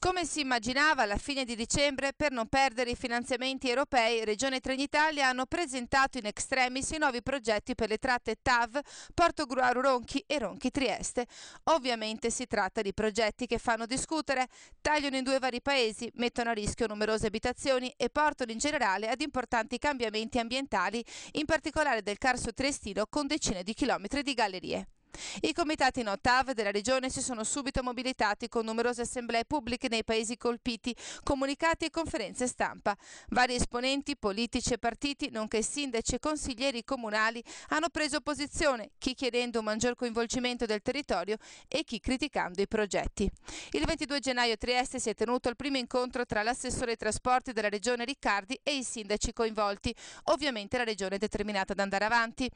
Come si immaginava, alla fine di dicembre, per non perdere i finanziamenti europei, Regione Trenitalia hanno presentato in extremis i nuovi progetti per le tratte TAV, Porto Gruaro Ronchi e Ronchi Trieste. Ovviamente si tratta di progetti che fanno discutere, tagliano in due vari paesi, mettono a rischio numerose abitazioni e portano in generale ad importanti cambiamenti ambientali, in particolare del Carso Triestino con decine di chilometri di gallerie. I comitati in OTAV della regione si sono subito mobilitati con numerose assemblee pubbliche nei paesi colpiti, comunicati e conferenze stampa. Vari esponenti, politici e partiti, nonché sindaci e consiglieri comunali, hanno preso posizione, chi chiedendo un maggior coinvolgimento del territorio e chi criticando i progetti. Il 22 gennaio a Trieste si è tenuto il primo incontro tra l'assessore ai trasporti della regione Riccardi e i sindaci coinvolti, ovviamente la regione è determinata ad andare avanti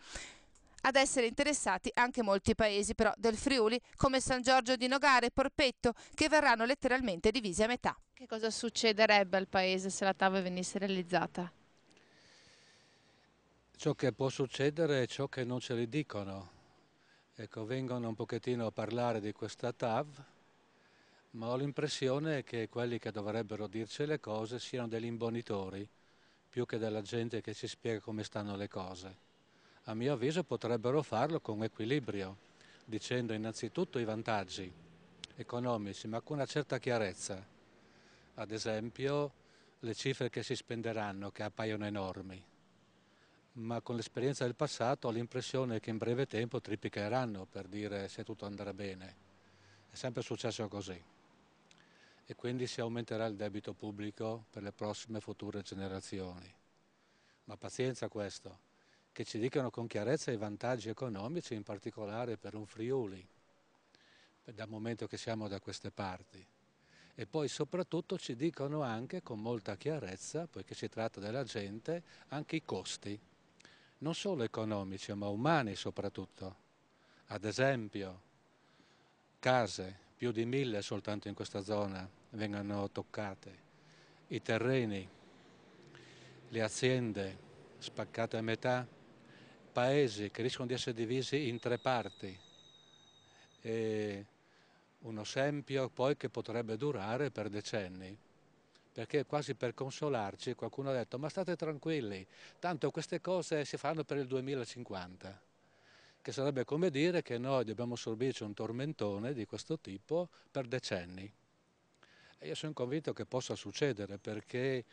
ad essere interessati anche molti paesi però del Friuli come San Giorgio di Nogare e Porpetto che verranno letteralmente divisi a metà. Che cosa succederebbe al paese se la TAV venisse realizzata? Ciò che può succedere è ciò che non ce li dicono. Ecco, vengono un pochettino a parlare di questa TAV, ma ho l'impressione che quelli che dovrebbero dirci le cose siano degli imbonitori, più che della gente che ci spiega come stanno le cose a mio avviso potrebbero farlo con equilibrio, dicendo innanzitutto i vantaggi economici, ma con una certa chiarezza. Ad esempio le cifre che si spenderanno, che appaiono enormi, ma con l'esperienza del passato ho l'impressione che in breve tempo triplicheranno per dire se tutto andrà bene. È sempre successo così. E quindi si aumenterà il debito pubblico per le prossime future generazioni. Ma pazienza questo che ci dicano con chiarezza i vantaggi economici, in particolare per un Friuli, dal momento che siamo da queste parti. E poi soprattutto ci dicono anche con molta chiarezza, poiché si tratta della gente, anche i costi, non solo economici ma umani soprattutto. Ad esempio, case, più di mille soltanto in questa zona, vengono toccate, i terreni, le aziende spaccate a metà, paesi che rischiano di essere divisi in tre parti. E un esempio poi che potrebbe durare per decenni, perché quasi per consolarci qualcuno ha detto ma state tranquilli, tanto queste cose si fanno per il 2050 che sarebbe come dire che noi dobbiamo assorbirci un tormentone di questo tipo per decenni. E io sono convinto che possa succedere perché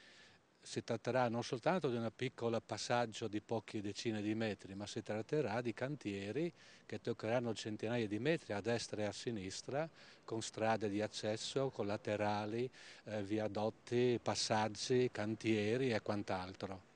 si tratterà non soltanto di un piccolo passaggio di poche decine di metri, ma si tratterà di cantieri che toccheranno centinaia di metri a destra e a sinistra, con strade di accesso, collaterali, eh, viadotti, passaggi, cantieri e quant'altro.